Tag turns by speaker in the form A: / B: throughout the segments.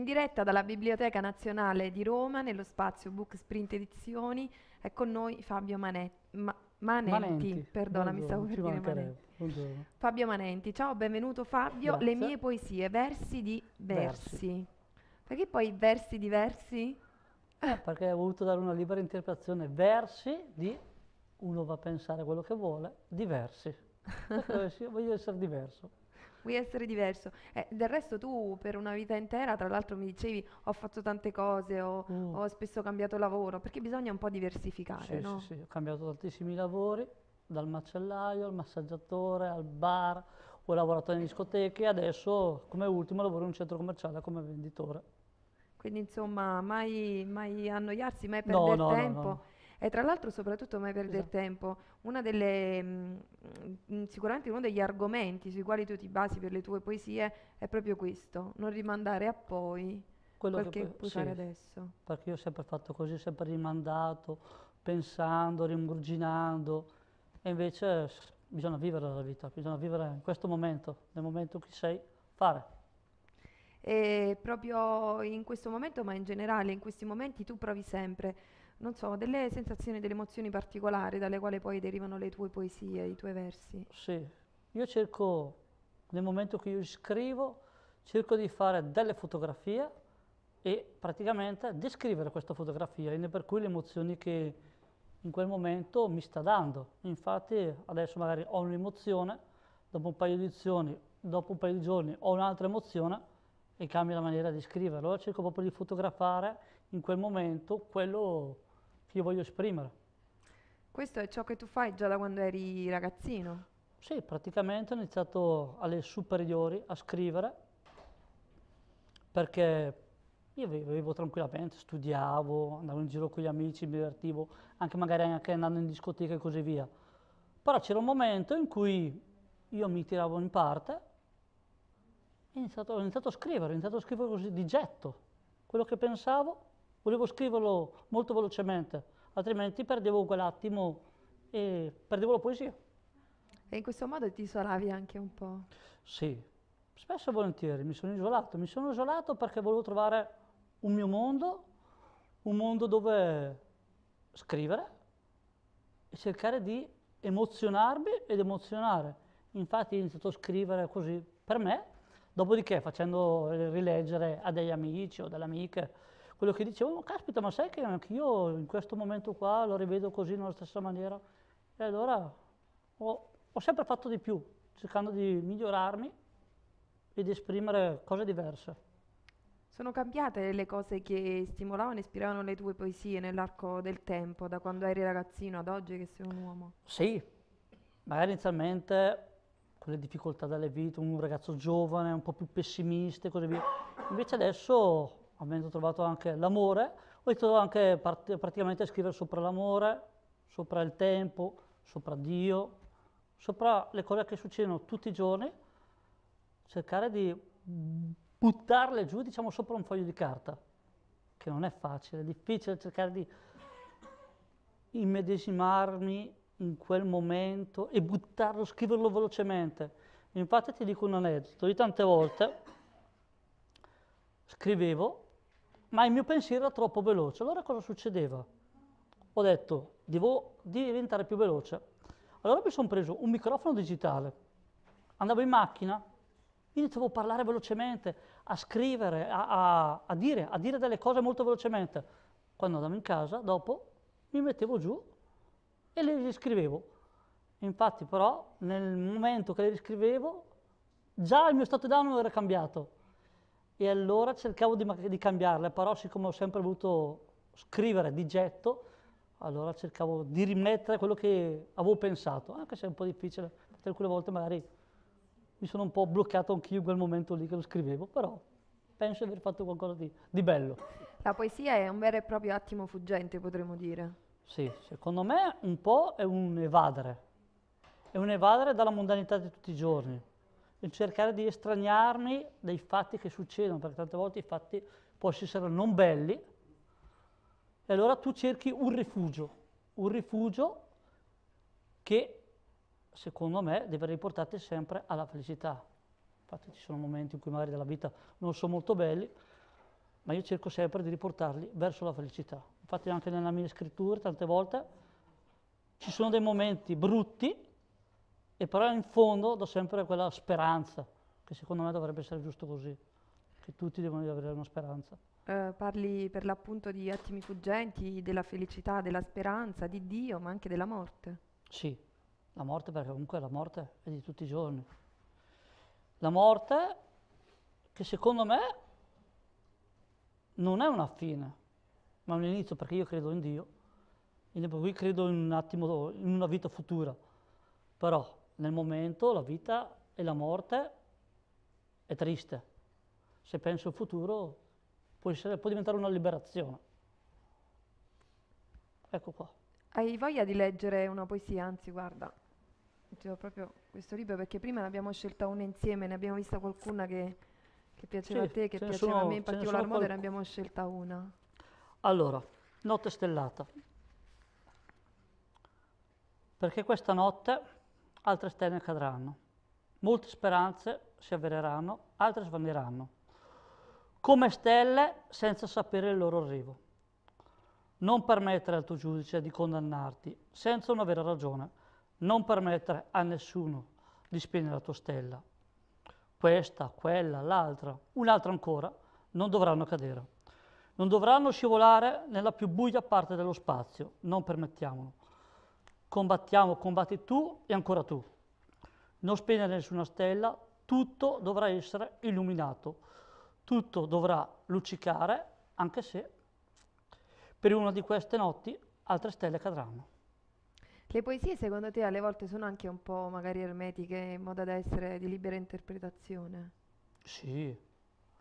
A: In diretta dalla Biblioteca Nazionale di Roma, nello spazio Book Sprint Edizioni, è con noi Fabio Manetti. Ma Manenti, Manenti, perdonami, stavo per dire Manenti. Fabio Manenti, ciao, benvenuto Fabio. Grazie. Le mie poesie, versi di
B: versi. versi. Perché poi versi diversi? Eh, perché ho voluto dare una libera interpretazione. Versi di uno va a pensare quello che vuole, diversi. voglio essere diverso
A: vuoi essere diverso. Eh, del resto tu per una vita intera, tra l'altro mi dicevi, ho fatto tante cose, ho, mm. ho spesso cambiato lavoro,
B: perché bisogna un po' diversificare, sì, no? Sì, sì, ho cambiato tantissimi lavori, dal macellaio al massaggiatore, al bar, ho lavorato in discoteche e adesso come ultimo lavoro in un centro commerciale come venditore.
A: Quindi insomma, mai, mai annoiarsi, mai perdere no, no, tempo. No, e tra l'altro, soprattutto mai perdere esatto. tempo, una delle, mh, mm, mm, sicuramente uno degli argomenti sui quali tu ti basi per le tue poesie è proprio questo, non rimandare a poi quello quel che puoi sì, fare adesso.
B: Perché io ho sempre fatto così, ho sempre rimandato, pensando, rimurginando, e invece bisogna vivere la vita, bisogna vivere in questo momento, nel momento in cui sei, fare.
A: E proprio in questo momento, ma in generale, in questi momenti tu provi sempre non so, delle sensazioni, delle emozioni particolari dalle quali poi derivano le tue poesie, i tuoi
B: versi. Sì, io cerco, nel momento che io scrivo, cerco di fare delle fotografie e praticamente descrivere questa fotografia, per cui le emozioni che in quel momento mi sta dando. Infatti adesso magari ho un'emozione, dopo un paio di edizioni, dopo un paio di giorni ho un'altra emozione e cambia la maniera di scriverlo. Allora cerco proprio di fotografare in quel momento quello che io voglio esprimere.
A: Questo è ciò che tu fai già da quando eri ragazzino?
B: Sì, praticamente ho iniziato alle superiori a scrivere perché io vivevo tranquillamente, studiavo, andavo in giro con gli amici, mi divertivo, anche magari anche andando in discoteca e così via. Però c'era un momento in cui io mi tiravo in parte e ho iniziato, ho iniziato a scrivere, ho iniziato a scrivere così di getto, quello che pensavo Volevo scriverlo molto velocemente, altrimenti perdevo quell'attimo e perdevo la poesia. E in questo modo ti isolavi anche un po'? Sì, spesso e volentieri mi sono isolato. Mi sono isolato perché volevo trovare un mio mondo, un mondo dove scrivere e cercare di emozionarmi ed emozionare. Infatti ho iniziato a scrivere così per me, dopodiché facendo rileggere a degli amici o delle amiche quello che dicevo, ma oh, caspita, ma sai che anche io in questo momento qua lo rivedo così nella stessa maniera? E allora ho, ho sempre fatto di più, cercando di migliorarmi e di esprimere cose diverse.
A: Sono cambiate le cose che stimolavano e ispiravano le tue poesie nell'arco del tempo, da quando eri ragazzino ad oggi che sei un uomo?
B: Sì, magari inizialmente con le difficoltà delle vite, un ragazzo giovane, un po' più pessimista e così via. Invece adesso avendo trovato anche l'amore, ho iniziato anche part- praticamente a scrivere sopra l'amore, sopra il tempo, sopra Dio, sopra le cose che succedono tutti i giorni, cercare di buttarle giù, diciamo, sopra un foglio di carta, che non è facile, è difficile cercare di immedesimarmi in quel momento e buttarlo, scriverlo velocemente. Infatti ti dico un aneddoto, io tante volte scrivevo ma il mio pensiero era troppo veloce. Allora cosa succedeva? Ho detto, devo diventare più veloce. Allora mi sono preso un microfono digitale, andavo in macchina, iniziavo a parlare velocemente, a scrivere, a, a, a, dire, a dire delle cose molto velocemente. Quando andavo in casa, dopo, mi mettevo giù e le riscrivevo. Infatti però, nel momento che le riscrivevo, già il mio stato d'animo era cambiato e allora cercavo di, di cambiarle, però siccome ho sempre voluto scrivere di getto, allora cercavo di rimettere quello che avevo pensato, anche se è un po' difficile, perché alcune volte magari mi sono un po' bloccato anch'io in quel momento lì che lo scrivevo, però penso di aver fatto qualcosa di, di bello.
A: La poesia è un vero e proprio attimo fuggente,
B: potremmo dire. Sì, secondo me un po' è un evadere, è un evadere dalla mondanità di tutti i giorni e cercare di estraniarmi dai fatti che succedono, perché tante volte i fatti possono essere non belli, e allora tu cerchi un rifugio, un rifugio che secondo me deve riportarti sempre alla felicità. Infatti ci sono momenti in cui magari della vita non sono molto belli, ma io cerco sempre di riportarli verso la felicità. Infatti anche nella mia scrittura tante volte ci sono dei momenti brutti e però in fondo do sempre quella speranza, che secondo me dovrebbe essere giusto così, che tutti devono avere una speranza.
A: Uh, parli per l'appunto di attimi fuggenti, della
B: felicità, della speranza, di Dio, ma anche della morte. Sì, la morte perché comunque la morte è di tutti i giorni. La morte che secondo me non è una fine, ma un inizio perché io credo in Dio, quindi per cui credo in un attimo, in una vita futura. Però nel momento la vita e la morte è triste. Se penso al futuro può, essere, può diventare una liberazione. Ecco qua.
A: Hai voglia di leggere una poesia? Anzi, guarda, ho proprio questo libro perché prima ne abbiamo scelta una insieme, ne abbiamo vista qualcuna che, che piaceva sì, a te, che piaceva sono, a me in particolar modo, qualc- ne
B: abbiamo scelta una. Allora, Notte stellata. Perché questa notte altre stelle cadranno. Molte speranze si avvereranno, altre svaniranno, come stelle senza sapere il loro arrivo. Non permettere al tuo giudice di condannarti senza una vera ragione. Non permettere a nessuno di spegnere la tua stella. Questa, quella, l'altra, un'altra ancora, non dovranno cadere. Non dovranno scivolare nella più buia parte dello spazio, non permettiamolo combattiamo, combatti tu e ancora tu. Non spegnere nessuna stella, tutto dovrà essere illuminato, tutto dovrà luccicare, anche se per una di queste notti altre stelle cadranno.
A: Le poesie secondo te alle volte sono anche un po' magari ermetiche in modo da essere di libera interpretazione?
B: Sì,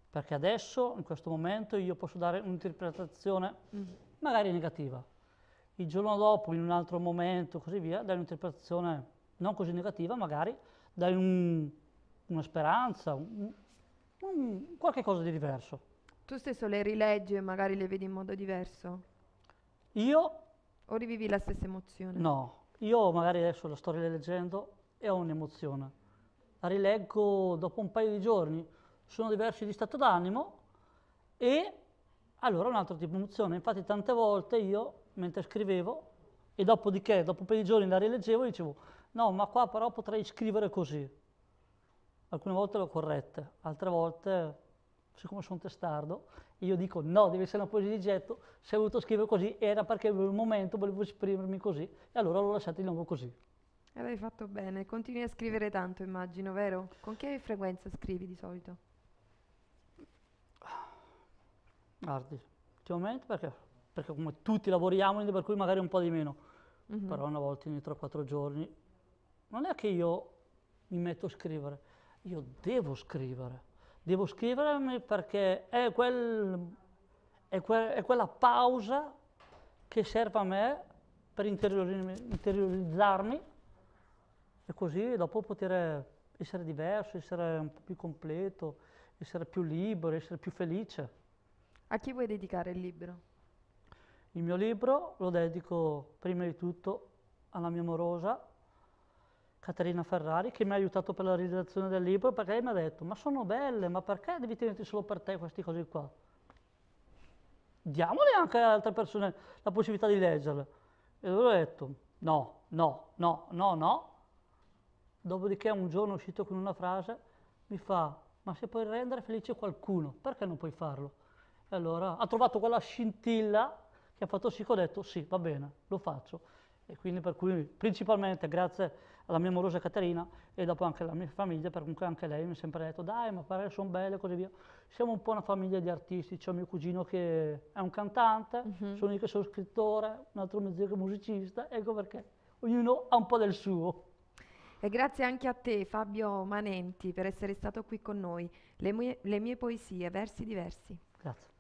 B: perché adesso, in questo momento, io posso dare un'interpretazione mm. magari negativa, il giorno dopo, in un altro momento, così via, dai un'interpretazione non così negativa, magari dai un, una speranza, un, un, qualche cosa di diverso.
A: Tu stesso le rileggi e magari le vedi in modo diverso? Io... O rivivi la stessa emozione? No,
B: io magari adesso la sto rileggendo e ho un'emozione. La rileggo dopo un paio di giorni, sono diversi di stato d'animo e allora un altro tipo di emozione. Infatti tante volte io mentre scrivevo e dopodiché, dopo pochi giorni la rileggevo e dicevo no, ma qua però potrei scrivere così. Alcune volte l'ho corretta, altre volte, siccome sono testardo, io dico no, deve essere una poesia di getto, se ho voluto scrivere così era perché avevo il momento, volevo esprimermi così e allora l'ho lasciata di nuovo così.
A: E l'hai fatto bene, continui a scrivere tanto immagino, vero? Con che frequenza scrivi di solito?
B: Guardi, ultimamente perché perché come tutti lavoriamo, per cui magari un po' di meno, mm-hmm. però una volta ogni 3-4 giorni. Non è che io mi metto a scrivere, io devo scrivere, devo scrivermi perché è, quel, è, que- è quella pausa che serve a me per interiorizzarmi e così dopo poter essere diverso, essere un po' più completo, essere più libero, essere più felice.
A: A chi vuoi dedicare il libro?
B: Il mio libro lo dedico prima di tutto alla mia amorosa Caterina Ferrari che mi ha aiutato per la redazione del libro perché lei mi ha detto ma sono belle, ma perché devi tenerti solo per te queste cose qua? Diamole anche ad altre persone la possibilità di leggerle. E allora ho detto no, no, no, no, no. Dopodiché un giorno è uscito con una frase, mi fa ma se puoi rendere felice qualcuno, perché non puoi farlo? E allora ha trovato quella scintilla che ha fatto sì che ho detto sì, va bene, lo faccio. E quindi per cui principalmente grazie alla mia amorosa Caterina e dopo anche alla mia famiglia, perché comunque anche lei mi ha sempre detto dai ma parole sono belle e così via. Siamo un po' una famiglia di artisti, c'è mio cugino che è un cantante, uh-huh. sono io che sono scrittore, un altro mio zio che è musicista, ecco perché ognuno ha un po' del suo. E
A: grazie anche a te Fabio Manenti per essere stato qui con noi. Le mie, le mie poesie, versi diversi.
B: Grazie.